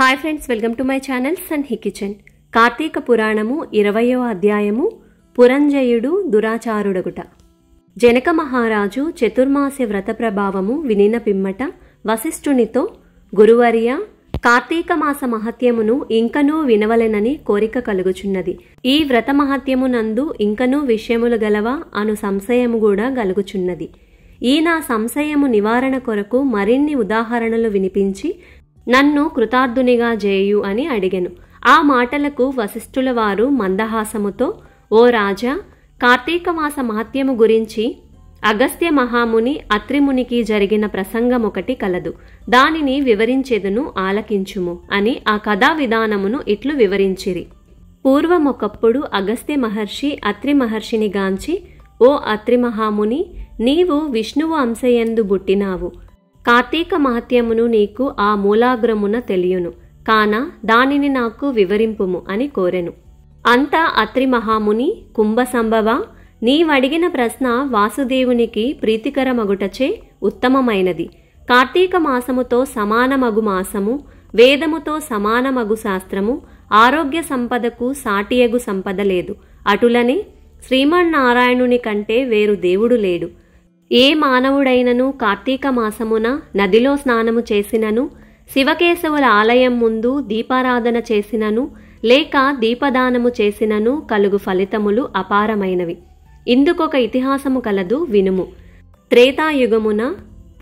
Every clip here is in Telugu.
hi friends welcome to my channel hi kitchen కార్తీక పురాణము ఇరవయో అధ్యాయము పురంజయుడు దురాచారుడగుట జనక మహారాజు చతుర్మాస వ్రత ప్రభావము వినిన పిమ్మట వశిష్ఠునితో గురువర్య కార్తీక మాస మహత్యమును ఇంకనూ వినవలెనని కోరిక కలుగుచున్నది ఈ వ్రత మహత్యమునందు ఇంకనూ విషయములు గలవా అను సంశయము కూడా గలుగుచున్నది ఈ నా సంశయము నివారణ కొరకు మరిన్ని ఉదాహరణలు వినిపించి నన్ను కృతార్థునిగా చేయు అని అడిగెను ఆ మాటలకు వశిష్ఠుల వారు మందహాసముతో ఓ రాజా కార్తీక మాస మహత్యము గురించి అగస్త్య మహాముని అత్రిమునికి జరిగిన ప్రసంగం ఒకటి కలదు దానిని వివరించేదను ఆలకించుము అని ఆ కథా విధానమును ఇట్లు వివరించిరి పూర్వమొకప్పుడు అగస్త్య మహర్షి అత్రి మహర్షిని గాంచి ఓ అత్రి మహాముని నీవు విష్ణువు అంశయందు బుట్టినావు కార్తీక మహత్యమును నీకు ఆ మూలాగ్రమున తెలియను కాన దానిని నాకు వివరింపుము అని కోరెను అంతా అత్రి మహాముని కుంభ సంభవ నీవడిగిన ప్రశ్న వాసుదేవునికి ప్రీతికరమగుటచే ఉత్తమమైనది కార్తీక మాసముతో సమానమగు మాసము వేదముతో సమానమగు శాస్త్రము ఆరోగ్య సంపదకు సాటియగు సంపద లేదు అటులనే శ్రీమన్నారాయణుని కంటే వేరు దేవుడు లేడు ఏ మానవుడైనను కార్తీక మాసమున నదిలో స్నానము చేసినను శివకేశవుల ఆలయం ముందు దీపారాధన చేసినను లేక దీపదానము చేసినను కలుగు ఫలితములు అపారమైనవి ఇందుకొక ఇతిహాసము కలదు వినుము త్రేతాయుగమున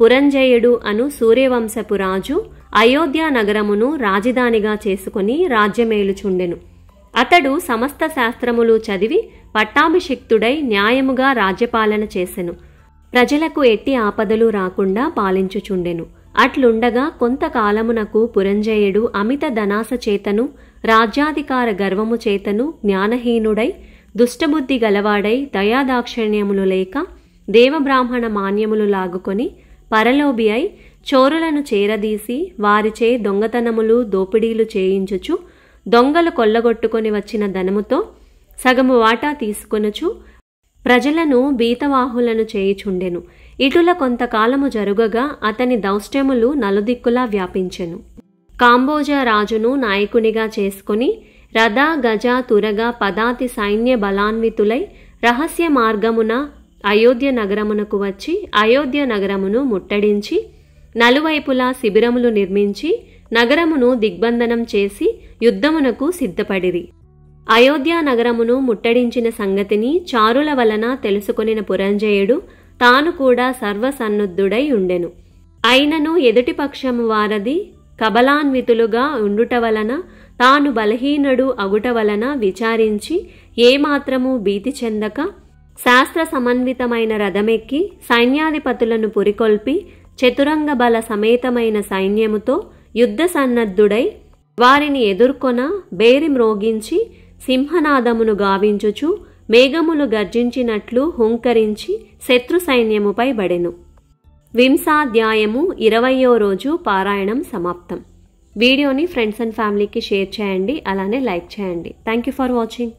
పురంజయుడు అను సూర్యవంశపు రాజు అయోధ్య నగరమును రాజధానిగా చేసుకుని రాజ్యమేలుచుండెను అతడు సమస్త శాస్త్రములు చదివి పట్టాభిషిక్తుడై న్యాయముగా రాజ్యపాలన చేసెను ప్రజలకు ఎట్టి ఆపదలు రాకుండా పాలించుచుండెను అట్లుండగా కొంతకాలమునకు పురంజయుడు అమిత ధనాస చేతను రాజ్యాధికార గర్వము చేతను జ్ఞానహీనుడై దుష్టబుద్ధి గలవాడై దయాదాక్షిణ్యములు లేక దేవబ్రాహ్మణ మాన్యములు లాగుకొని పరలోబి అయి చోరులను చేరదీసి వారిచే దొంగతనములు దోపిడీలు చేయించుచు దొంగలు కొల్లగొట్టుకొని వచ్చిన ధనముతో సగము వాటా తీసుకొనుచు ప్రజలను భీతవాహులను చేయుచుండెను ఇటుల కొంతకాలము జరుగగా అతని దౌష్ట్యములు నలుదిక్కులా వ్యాపించెను కాంబోజా రాజును నాయకునిగా చేసుకుని రథ గజ తురగ పదాతి సైన్య బలాన్వితులై రహస్య మార్గమున అయోధ్య నగరమునకు వచ్చి అయోధ్య నగరమును ముట్టడించి నలువైపులా శిబిరములు నిర్మించి నగరమును దిగ్బంధనం చేసి యుద్ధమునకు సిద్ధపడిరి అయోధ్యా నగరమును ముట్టడించిన సంగతిని చారుల వలన తెలుసుకొనిన పురంజయుడు తాను కూడా సర్వసన్నుద్ధుడై ఉండెను అయినను ఎదుటిపక్షము వారది కబలాన్వితులుగా ఉండుట వలన తాను బలహీనుడు అగుట వలన విచారించి ఏమాత్రము భీతి చెందక శాస్త్ర సమన్వితమైన రథమెక్కి సైన్యాధిపతులను పురికొల్పి చతురంగ బల సమేతమైన సైన్యముతో యుద్ధ సన్నద్ధుడై వారిని ఎదుర్కొన బేరి మ్రోగించి సింహనాదమును గావించుచు మేఘములు గర్జించినట్లు హుంకరించి శత్రు సైన్యముపై బడెను వింసాధ్యాయము ఇరవయో రోజు పారాయణం సమాప్తం వీడియోని ఫ్రెండ్స్ అండ్ ఫ్యామిలీకి షేర్ చేయండి అలానే లైక్ చేయండి థ్యాంక్ యూ ఫర్ వాచింగ్